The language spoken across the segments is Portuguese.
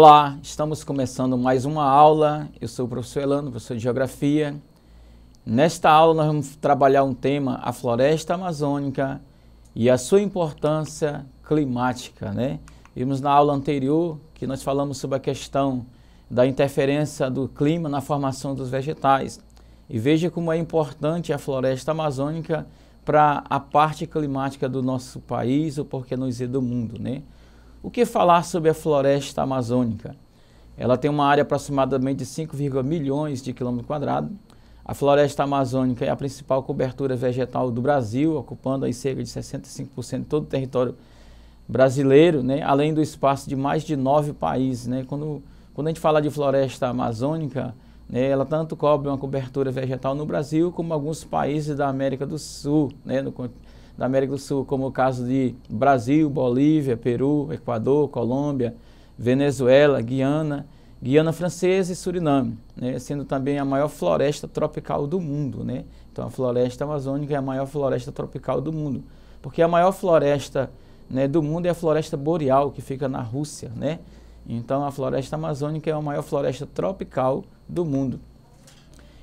Olá, estamos começando mais uma aula. Eu sou o professor Elano, professor de Geografia. Nesta aula, nós vamos trabalhar um tema, a floresta amazônica e a sua importância climática. Né? Vimos na aula anterior que nós falamos sobre a questão da interferência do clima na formação dos vegetais. E veja como é importante a floresta amazônica para a parte climática do nosso país, ou por que não dizer é do mundo. Né? O que falar sobre a floresta amazônica? Ela tem uma área aproximadamente de 5, milhões de quilômetros quadrados. A floresta amazônica é a principal cobertura vegetal do Brasil, ocupando aí cerca de 65% de todo o território brasileiro, né? além do espaço de mais de nove países. Né? Quando, quando a gente fala de floresta amazônica, né, ela tanto cobre uma cobertura vegetal no Brasil como alguns países da América do Sul, né, no, da América do Sul, como o caso de Brasil, Bolívia, Peru, Equador, Colômbia, Venezuela, Guiana, Guiana Francesa e Suriname, né? sendo também a maior floresta tropical do mundo. Né? Então a floresta amazônica é a maior floresta tropical do mundo, porque a maior floresta né, do mundo é a floresta boreal, que fica na Rússia. Né? Então a floresta amazônica é a maior floresta tropical do mundo.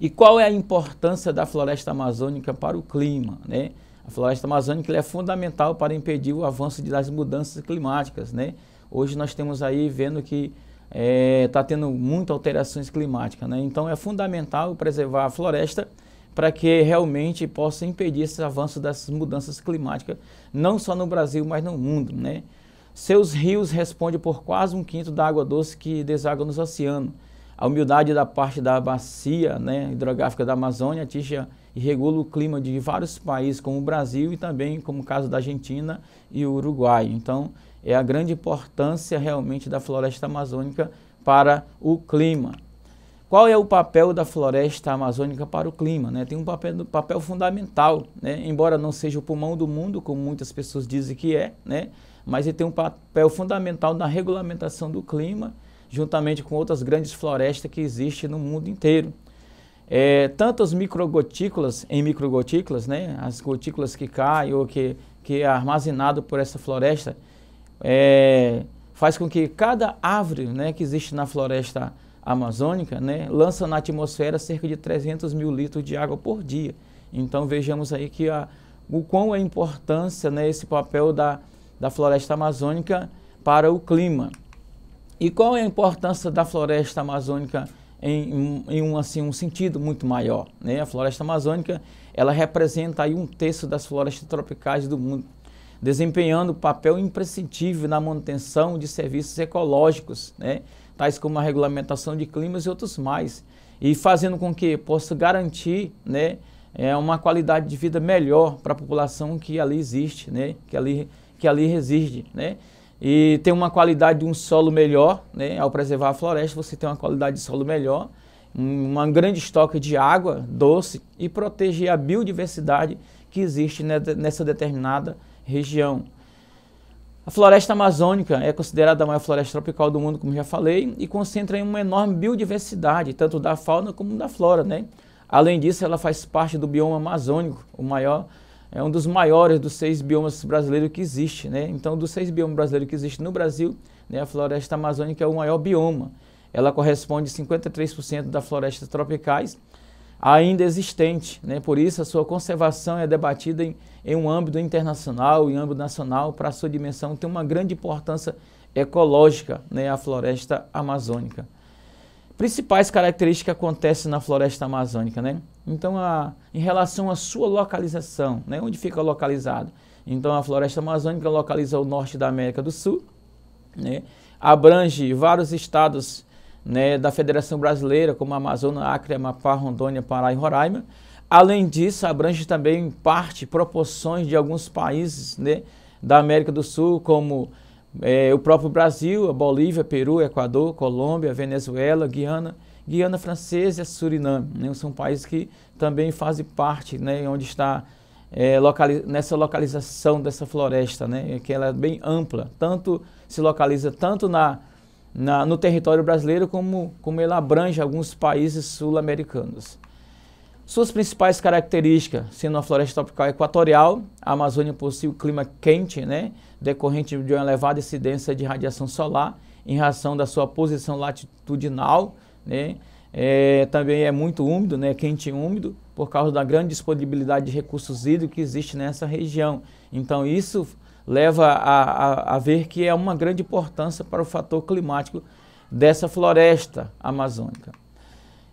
E qual é a importância da floresta amazônica para o clima? Né? A floresta amazônica é fundamental para impedir o avanço das mudanças climáticas, né? Hoje nós temos aí vendo que está eh, é, tendo muitas alterações climáticas, né? Então é fundamental preservar a floresta para que realmente possa impedir esse avanço dessas mudanças climáticas, não só no Brasil, mas no mundo, né? Seus rios respondem por quase um quinto da água doce que deságua nos oceanos. A umidade da parte da bacia né, hidrográfica da Amazônia atinge e regula o clima de vários países como o Brasil e também como o caso da Argentina e o Uruguai. Então, é a grande importância realmente da floresta amazônica para o clima. Qual é o papel da floresta amazônica para o clima? Né? Tem um papel, papel fundamental, né? embora não seja o pulmão do mundo, como muitas pessoas dizem que é, né? mas ele tem um papel fundamental na regulamentação do clima, juntamente com outras grandes florestas que existem no mundo inteiro é, as microgotículas em microgotículas, né? As gotículas que caem ou que, que é armazenado por essa floresta, é, faz com que cada árvore né, que existe na floresta amazônica né, lança na atmosfera cerca de 300 mil litros de água por dia. Então vejamos aí que a, o quão é importância né, esse papel da, da floresta amazônica para o clima. E qual é a importância da floresta amazônica em, em um, assim, um sentido muito maior. Né? A floresta amazônica ela representa aí um terço das florestas tropicais do mundo, desempenhando papel imprescindível na manutenção de serviços ecológicos, né? tais como a regulamentação de climas e outros mais, e fazendo com que possa garantir né, é, uma qualidade de vida melhor para a população que ali existe, né? que, ali, que ali reside. Né? e tem uma qualidade de um solo melhor, né? Ao preservar a floresta, você tem uma qualidade de solo melhor, uma grande estoque de água doce e proteger a biodiversidade que existe nessa determinada região. A floresta amazônica é considerada a maior floresta tropical do mundo, como já falei, e concentra em uma enorme biodiversidade, tanto da fauna como da flora, né? Além disso, ela faz parte do bioma amazônico, o maior é um dos maiores dos seis biomas brasileiros que existe, né? Então, dos seis biomas brasileiros que existem no Brasil, né, a floresta amazônica é o maior bioma. Ela corresponde a 53% das florestas tropicais ainda existente, né? Por isso, a sua conservação é debatida em, em um âmbito internacional, em âmbito nacional, para sua dimensão tem uma grande importância ecológica, né? A floresta amazônica principais características que acontecem na floresta amazônica, né? Então, a, em relação à sua localização, né? Onde fica localizado? Então, a floresta amazônica localiza o norte da América do Sul, né? Abrange vários estados né, da Federação Brasileira, como Amazonas, Acre, Amapá, Rondônia, Pará e Roraima. Além disso, abrange também parte, proporções de alguns países, né? da América do Sul, como é, o próprio Brasil, a Bolívia, Peru, Equador, Colômbia, Venezuela, Guiana, Guiana Francesa, Suriname, né? são países que também fazem parte, né, onde está é, locali nessa localização dessa floresta, né, que ela é bem ampla, tanto se localiza tanto na, na no território brasileiro como como ela abrange alguns países sul-americanos. Suas principais características, sendo a floresta tropical equatorial, a Amazônia possui o clima quente, né, decorrente de uma elevada incidência de radiação solar em razão da sua posição latitudinal, né, é, também é muito úmido, né, quente e úmido, por causa da grande disponibilidade de recursos hídricos que existe nessa região. Então isso leva a, a, a ver que é uma grande importância para o fator climático dessa floresta amazônica.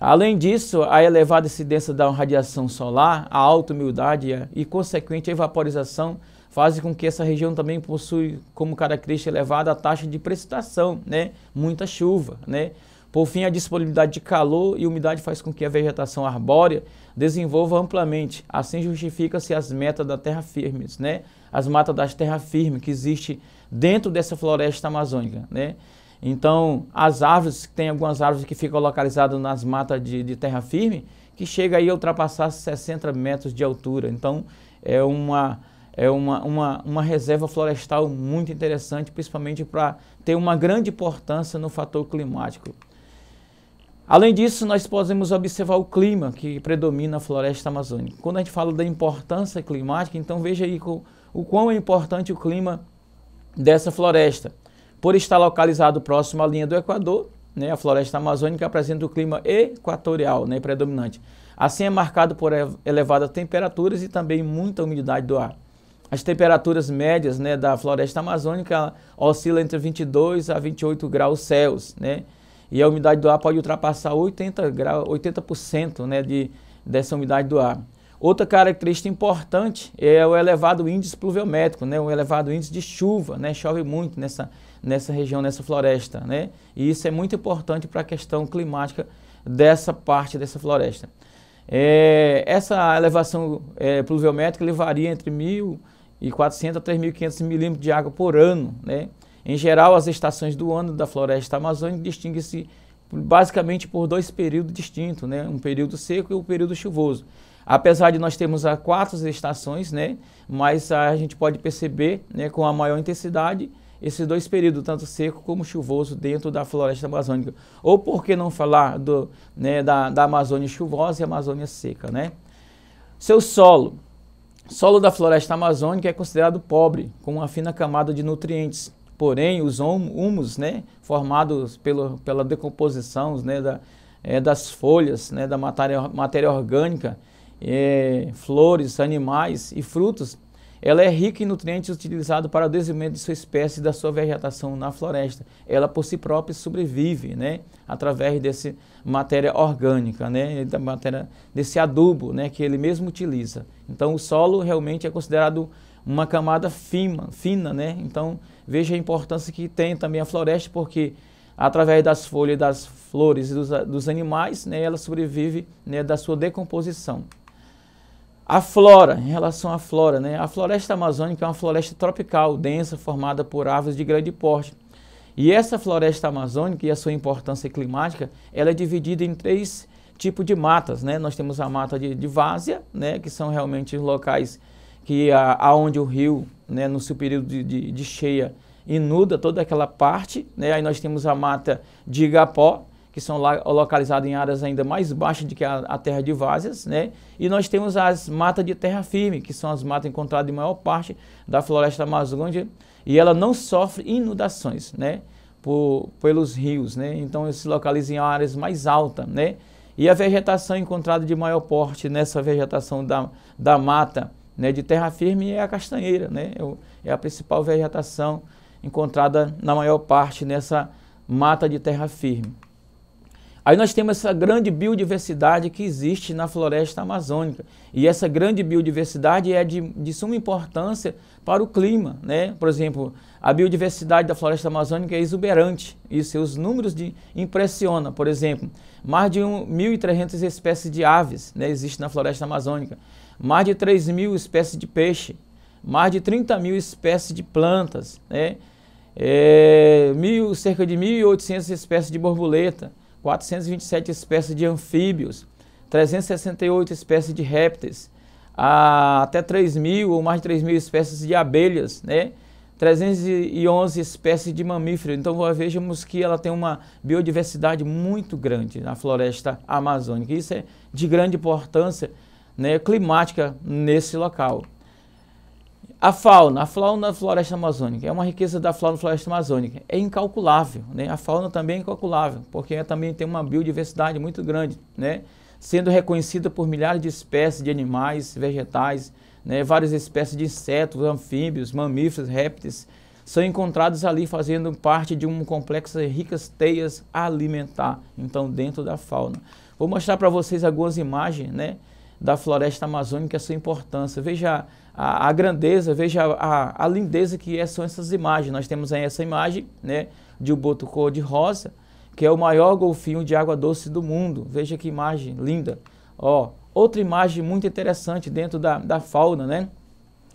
Além disso, a elevada incidência da radiação solar, a alta umidade e consequente evaporização fazem com que essa região também possui como característica elevada a taxa de precipitação, né? muita chuva. Né? Por fim, a disponibilidade de calor e umidade faz com que a vegetação arbórea desenvolva amplamente. Assim justifica-se as metas da terra firme, né? as matas das terra firme que existe dentro dessa floresta amazônica. Né? Então, as árvores, tem algumas árvores que ficam localizadas nas matas de, de terra firme, que chega aí a ultrapassar 60 metros de altura. Então, é uma, é uma, uma, uma reserva florestal muito interessante, principalmente para ter uma grande importância no fator climático. Além disso, nós podemos observar o clima que predomina a floresta amazônica. Quando a gente fala da importância climática, então veja aí o, o quão é importante o clima dessa floresta. Por estar localizado próximo à linha do Equador, né, a floresta amazônica apresenta o clima equatorial né, predominante. Assim é marcado por elevadas temperaturas e também muita umidade do ar. As temperaturas médias né, da floresta amazônica oscilam entre 22 a 28 graus Celsius, né? E a umidade do ar pode ultrapassar 80%, grau, 80% né, de, dessa umidade do ar. Outra característica importante é o elevado índice pluviométrico, né? o elevado índice de chuva, né? chove muito nessa, nessa região, nessa floresta. Né? E isso é muito importante para a questão climática dessa parte dessa floresta. É, essa elevação é, pluviométrica ele varia entre 1.400 a 3.500 milímetros de água por ano. Né? Em geral, as estações do ano da floresta amazônica distinguem-se basicamente por dois períodos distintos, né? um período seco e um período chuvoso. Apesar de nós termos a quatro estações, né, mas a gente pode perceber né, com a maior intensidade esses dois períodos, tanto seco como chuvoso, dentro da floresta amazônica. Ou por que não falar do, né, da, da Amazônia chuvosa e Amazônia seca, né? Seu solo. Solo da floresta amazônica é considerado pobre, com uma fina camada de nutrientes. Porém, os hum-, humus, né, formados pelo, pela decomposição né, da, é, das folhas, né, da matéria, matéria orgânica, é, flores, animais e frutos, ela é rica em nutrientes utilizados para o desenvolvimento de sua espécie e da sua vegetação na floresta. Ela por si própria sobrevive, né, através dessa matéria orgânica, né, da matéria desse adubo, né, que ele mesmo utiliza. Então o solo realmente é considerado uma camada fina, fina, né? Então veja a importância que tem também a floresta, porque através das folhas, das flores e dos, dos animais, né, ela sobrevive né, da sua decomposição. A flora, em relação à flora, né? a floresta amazônica é uma floresta tropical, densa, formada por árvores de grande porte. E essa floresta amazônica e a sua importância climática, ela é dividida em três tipos de matas. Né? Nós temos a mata de, de várzea, né? que são realmente locais que a, aonde o rio, né? no seu período de, de, de cheia, inunda toda aquela parte. Né? Aí nós temos a mata de igapó, que são localizadas em áreas ainda mais baixas do que a, a terra de várzeas, né? E nós temos as matas de terra firme, que são as matas encontradas em maior parte da floresta amazônica, e ela não sofre inundações, né? Por, pelos rios, né? Então se localiza em áreas mais altas, né? E a vegetação encontrada de maior porte nessa vegetação da, da mata, né, de terra firme é a castanheira, né? É, é a principal vegetação encontrada na maior parte nessa mata de terra firme. Aí nós temos essa grande biodiversidade que existe na floresta amazônica. E essa grande biodiversidade é de, de suma importância para o clima. Né? Por exemplo, a biodiversidade da floresta amazônica é exuberante e seus números de, impressionam. Por exemplo, mais de um, 1.300 espécies de aves né, existem na floresta amazônica, mais de 3.000 mil espécies de peixe, mais de 30 mil espécies de plantas, né? é, mil, cerca de 1.800 espécies de borboleta 427 espécies de anfíbios, 368 espécies de répteis, até 3 mil ou mais de 3 mil espécies de abelhas, né? 311 espécies de mamíferos. Então vejamos que ela tem uma biodiversidade muito grande na floresta amazônica. Isso é de grande importância né, climática nesse local. A fauna, a fauna floresta amazônica, é uma riqueza da fauna floresta amazônica, é incalculável, né? A fauna também é incalculável, porque também tem uma biodiversidade muito grande, né? Sendo reconhecida por milhares de espécies de animais, vegetais, né? várias espécies de insetos, anfíbios, mamíferos, répteis, são encontrados ali fazendo parte de um complexo de ricas teias alimentar, então dentro da fauna. Vou mostrar para vocês algumas imagens, né? Da floresta amazônica e a sua importância. Veja a, a grandeza, veja a, a, lindeza que é, são essas imagens. Nós temos aí essa imagem né, de um boto cor-de-rosa, que é o maior golfinho de água doce do mundo. Veja que imagem linda. Ó, outra imagem muito interessante dentro da, da fauna, né?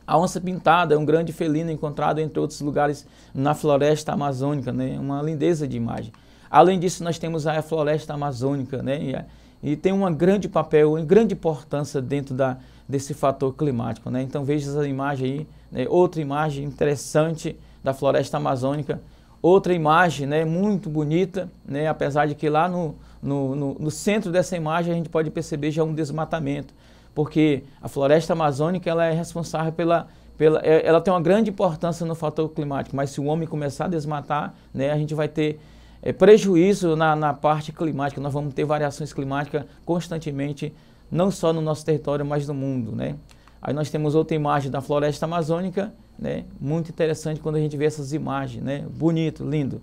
A onça pintada é um grande felino encontrado entre outros lugares na floresta amazônica, né? Uma lindeza de imagem. Além disso, nós temos a floresta amazônica, né? E, tem um grande papel, uma grande importância dentro da, desse fator climático. Né? Então veja essa imagem aí, né? outra imagem interessante da floresta amazônica, outra imagem né, muito bonita, né? apesar de que lá no, no, no, no centro dessa imagem a gente pode perceber já um desmatamento, porque a floresta amazônica ela é responsável pela pela, é, ela tem uma grande importância no fator climático, mas se o homem começar a desmatar, né, a gente vai ter é, prejuízo na, na parte climática, nós vamos ter variações climáticas constantemente não só no nosso território, mas no mundo, né? Aí nós temos outra imagem da floresta amazônica, né? Muito interessante quando a gente vê essas imagens, né? Bonito, lindo.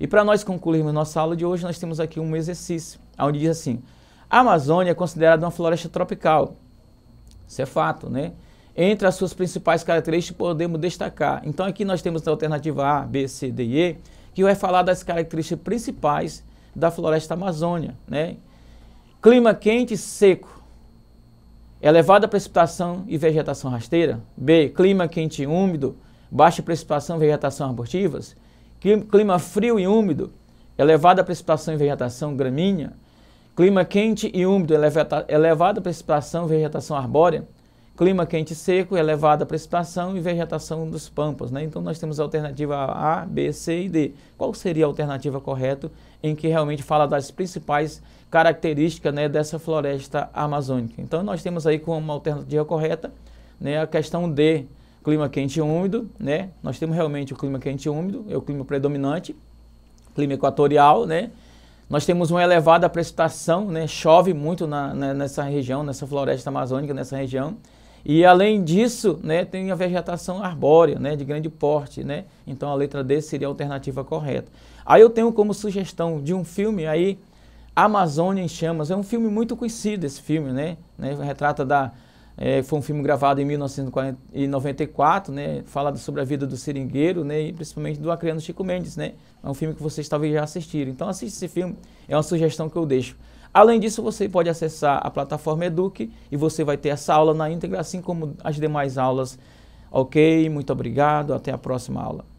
E para nós concluirmos nossa aula de hoje, nós temos aqui um exercício, onde diz assim: a Amazônia é considerada uma floresta tropical. Isso é fato, né? Entre as suas principais características podemos destacar. Então aqui nós temos a alternativa A, B, C, D e E, que vai falar das características principais da floresta amazônica, né? Clima quente e seco, elevada é precipitação e vegetação rasteira. B. Clima quente e úmido, baixa precipitação e vegetação arbustivas. Clima frio e úmido, elevada é precipitação e vegetação gramínea. Clima quente e úmido, é elevada precipitação e vegetação arbórea clima quente e seco, elevada precipitação e vegetação dos pampas. Né? Então nós temos a alternativa A, B, C e D. Qual seria a alternativa correta em que realmente fala das principais características né, dessa floresta amazônica? Então nós temos aí como alternativa correta né, a questão D, clima quente e úmido. Né? Nós temos realmente o clima quente e úmido, é o clima predominante, clima equatorial, né? Nós temos uma elevada precipitação, né? chove muito na, na, né, nessa região, nessa floresta amazônica, nessa região. E além disso, né, tem a vegetação arbórea, né, de grande porte, né? Então a letra D seria a alternativa correta. Aí eu tenho como sugestão de um filme aí Amazônia em Chamas. É um filme muito conhecido esse filme, né? né retrata da é, foi um filme gravado em 1994, né? sobre a vida do seringueiro, né? E principalmente do Acreano Chico Mendes, né? É um filme que vocês talvez já assistiram. Então assiste esse filme. É uma sugestão que eu deixo. Além disso, você pode acessar a plataforma Eduque e você vai ter essa aula na íntegra, assim como as demais aulas. Ok? Muito obrigado. Até a próxima aula.